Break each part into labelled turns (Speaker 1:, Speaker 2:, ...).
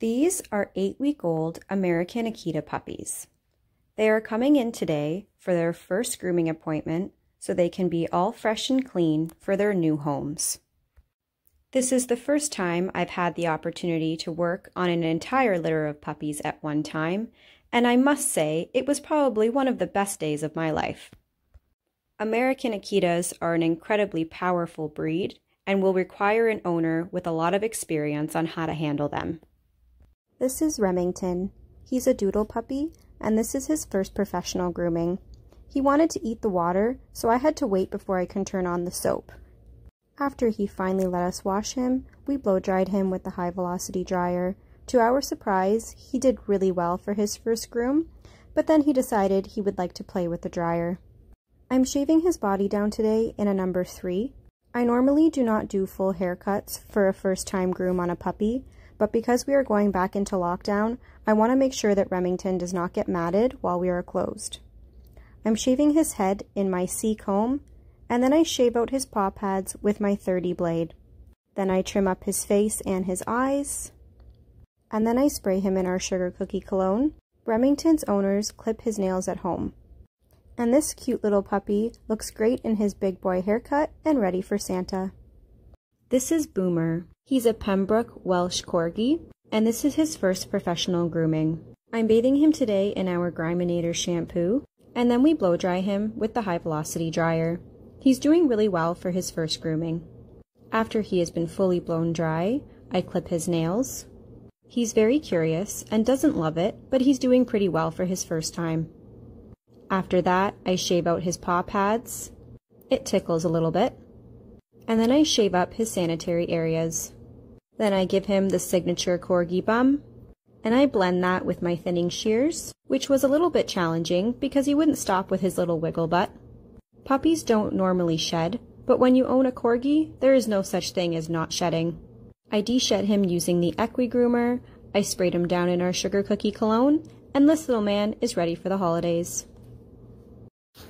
Speaker 1: These are eight-week-old American Akita puppies. They are coming in today for their first grooming appointment so they can be all fresh and clean for their new homes. This is the first time I've had the opportunity to work on an entire litter of puppies at one time, and I must say it was probably one of the best days of my life. American Akitas are an incredibly powerful breed and will require an owner with a lot of experience on how to handle them. This is Remington. He's a doodle puppy, and this is his first professional grooming. He wanted to eat the water, so I had to wait before I could turn on the soap. After he finally let us wash him, we blow dried him with the high velocity dryer. To our surprise, he did really well for his first groom, but then he decided he would like to play with the dryer. I'm shaving his body down today in a number 3. I normally do not do full haircuts for a first time groom on a puppy, but because we are going back into lockdown, I want to make sure that Remington does not get matted while we are closed. I'm shaving his head in my C comb, and then I shave out his paw pads with my 30 blade. Then I trim up his face and his eyes, and then I spray him in our sugar cookie cologne. Remington's owners clip his nails at home. And this cute little puppy looks great in his big boy haircut and ready for Santa. This is Boomer. He's a Pembroke Welsh Corgi, and this is his first professional grooming. I'm bathing him today in our Griminator shampoo, and then we blow dry him with the high velocity dryer. He's doing really well for his first grooming. After he has been fully blown dry, I clip his nails. He's very curious and doesn't love it, but he's doing pretty well for his first time. After that, I shave out his paw pads. It tickles a little bit, and then I shave up his sanitary areas. Then I give him the signature corgi bum, and I blend that with my thinning shears, which was a little bit challenging because he wouldn't stop with his little wiggle butt. Puppies don't normally shed, but when you own a corgi, there is no such thing as not shedding. I de-shed him using the Equi Groomer, I sprayed him down in our sugar cookie cologne, and this little man is ready for the holidays.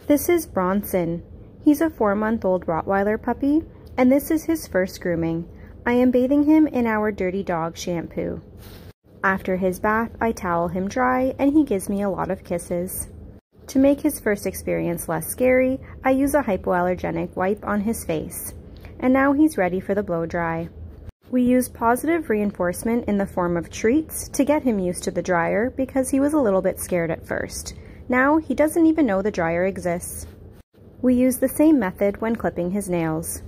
Speaker 1: This is Bronson. He's a four-month-old Rottweiler puppy, and this is his first grooming. I am bathing him in our dirty dog shampoo. After his bath, I towel him dry and he gives me a lot of kisses. To make his first experience less scary, I use a hypoallergenic wipe on his face. And now he's ready for the blow dry. We use positive reinforcement in the form of treats to get him used to the dryer because he was a little bit scared at first. Now he doesn't even know the dryer exists. We use the same method when clipping his nails.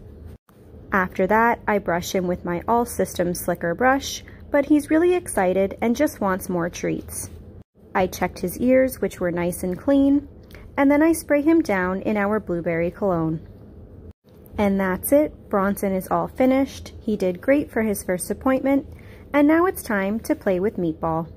Speaker 1: After that, I brush him with my All Systems Slicker brush, but he's really excited and just wants more treats. I checked his ears, which were nice and clean, and then I spray him down in our blueberry cologne. And that's it, Bronson is all finished, he did great for his first appointment, and now it's time to play with Meatball.